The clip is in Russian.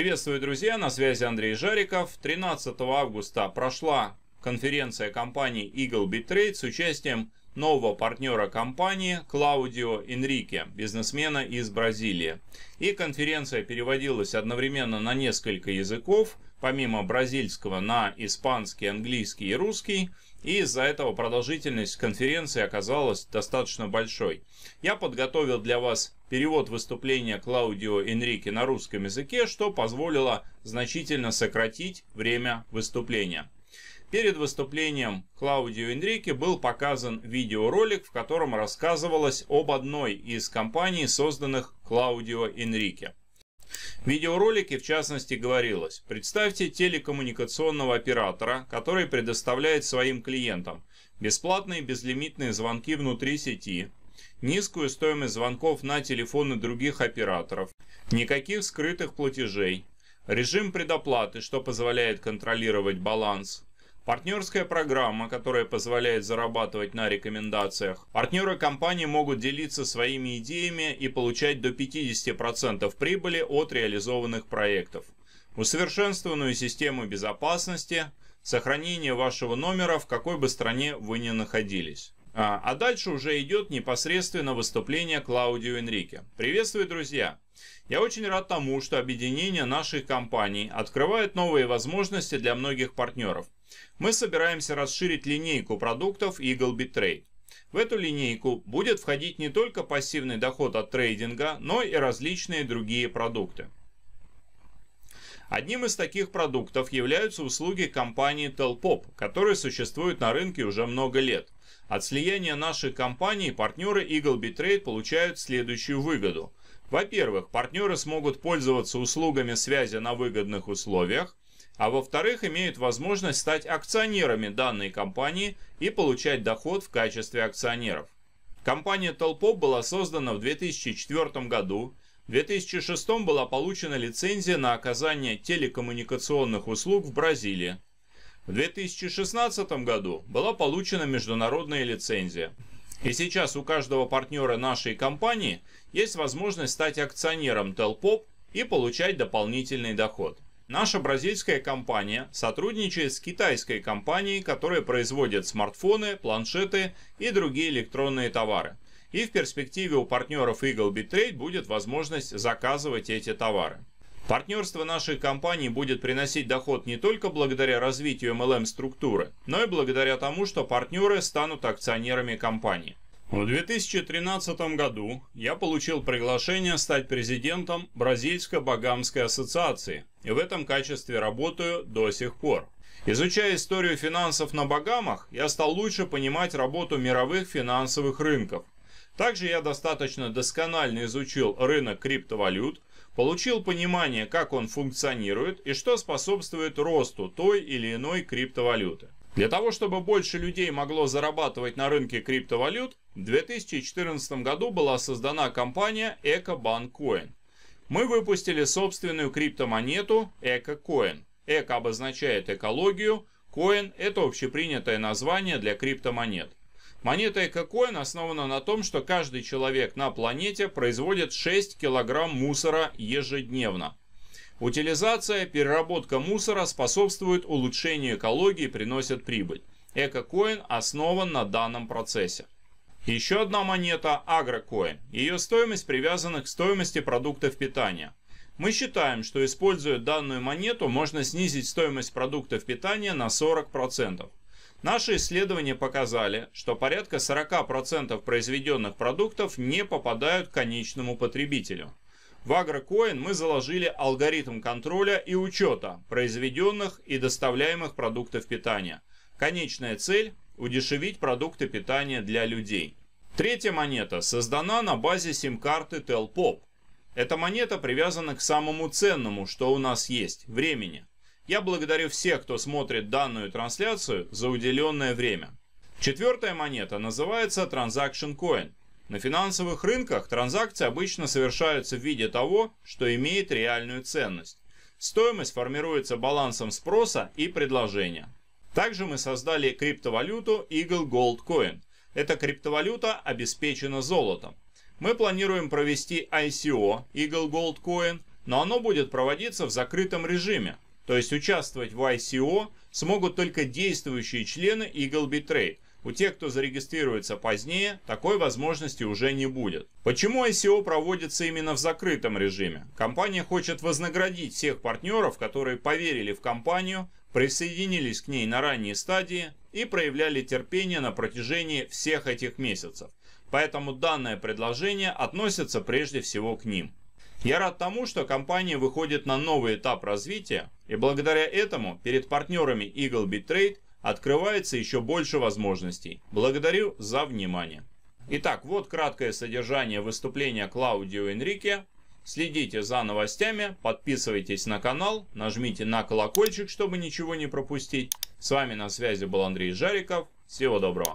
Приветствую, друзья, на связи Андрей Жариков. 13 августа прошла конференция компании Eagle BitTrade с участием нового партнера компании Клаудио Энрике, бизнесмена из Бразилии. И конференция переводилась одновременно на несколько языков, помимо бразильского на испанский, английский и русский, и из-за этого продолжительность конференции оказалась достаточно большой. Я подготовил для вас перевод выступления Клаудио Энрике на русском языке, что позволило значительно сократить время выступления. Перед выступлением Клаудио Энрике был показан видеоролик, в котором рассказывалось об одной из компаний, созданных Клаудио Энрике. В видеоролике в частности говорилось, представьте телекоммуникационного оператора, который предоставляет своим клиентам бесплатные безлимитные звонки внутри сети, низкую стоимость звонков на телефоны других операторов, никаких скрытых платежей, режим предоплаты, что позволяет контролировать баланс, Партнерская программа, которая позволяет зарабатывать на рекомендациях. Партнеры компании могут делиться своими идеями и получать до 50% прибыли от реализованных проектов. Усовершенствованную систему безопасности, сохранение вашего номера в какой бы стране вы ни находились. А, а дальше уже идет непосредственно выступление Клаудио Энрике. Приветствую, друзья! Я очень рад тому, что объединение наших компаний открывает новые возможности для многих партнеров. Мы собираемся расширить линейку продуктов Eagle BitTrade. В эту линейку будет входить не только пассивный доход от трейдинга, но и различные другие продукты. Одним из таких продуктов являются услуги компании Telpop, которые существуют на рынке уже много лет. От слияния наших компаний партнеры Eagle Bitrate получают следующую выгоду. Во-первых, партнеры смогут пользоваться услугами связи на выгодных условиях, а во-вторых, имеют возможность стать акционерами данной компании и получать доход в качестве акционеров. Компания Толпоп была создана в 2004 году в 2006 была получена лицензия на оказание телекоммуникационных услуг в Бразилии. В 2016 году была получена международная лицензия. И сейчас у каждого партнера нашей компании есть возможность стать акционером Telpop и получать дополнительный доход. Наша бразильская компания сотрудничает с китайской компанией, которая производит смартфоны, планшеты и другие электронные товары – и в перспективе у партнеров Eagle Bitrate будет возможность заказывать эти товары. Партнерство нашей компании будет приносить доход не только благодаря развитию MLM-структуры, но и благодаря тому, что партнеры станут акционерами компании. В 2013 году я получил приглашение стать президентом Бразильско-Багамской ассоциации, и в этом качестве работаю до сих пор. Изучая историю финансов на Багамах, я стал лучше понимать работу мировых финансовых рынков, также я достаточно досконально изучил рынок криптовалют, получил понимание, как он функционирует и что способствует росту той или иной криптовалюты. Для того, чтобы больше людей могло зарабатывать на рынке криптовалют, в 2014 году была создана компания EcoBankCoin. Мы выпустили собственную криптомонету EcoCoin. Эко обозначает экологию, Coin – это общепринятое название для криптомонет. Монета Экокоин основана на том, что каждый человек на планете производит 6 килограмм мусора ежедневно. Утилизация, переработка мусора способствует улучшению экологии и приносит прибыль. Экокоин основан на данном процессе. Еще одна монета – агрокоин. Ее стоимость привязана к стоимости продуктов питания. Мы считаем, что используя данную монету, можно снизить стоимость продуктов питания на 40%. Наши исследования показали, что порядка 40% произведенных продуктов не попадают к конечному потребителю. В Агрокоин мы заложили алгоритм контроля и учета произведенных и доставляемых продуктов питания. Конечная цель – удешевить продукты питания для людей. Третья монета создана на базе сим-карты Telpop. Эта монета привязана к самому ценному, что у нас есть – времени. Я благодарю всех, кто смотрит данную трансляцию за уделенное время. Четвертая монета называется Transaction Coin. На финансовых рынках транзакции обычно совершаются в виде того, что имеет реальную ценность. Стоимость формируется балансом спроса и предложения. Также мы создали криптовалюту Eagle Gold Coin. Эта криптовалюта обеспечена золотом. Мы планируем провести ICO Eagle Gold Coin, но оно будет проводиться в закрытом режиме, то есть участвовать в ICO смогут только действующие члены Eagle Bitrate. У тех, кто зарегистрируется позднее, такой возможности уже не будет. Почему ICO проводится именно в закрытом режиме? Компания хочет вознаградить всех партнеров, которые поверили в компанию, присоединились к ней на ранней стадии и проявляли терпение на протяжении всех этих месяцев. Поэтому данное предложение относится прежде всего к ним. Я рад тому, что компания выходит на новый этап развития, и благодаря этому перед партнерами Eagle BitTrade открывается еще больше возможностей. Благодарю за внимание. Итак, вот краткое содержание выступления Клаудио Энрике. Следите за новостями, подписывайтесь на канал, нажмите на колокольчик, чтобы ничего не пропустить. С вами на связи был Андрей Жариков. Всего доброго.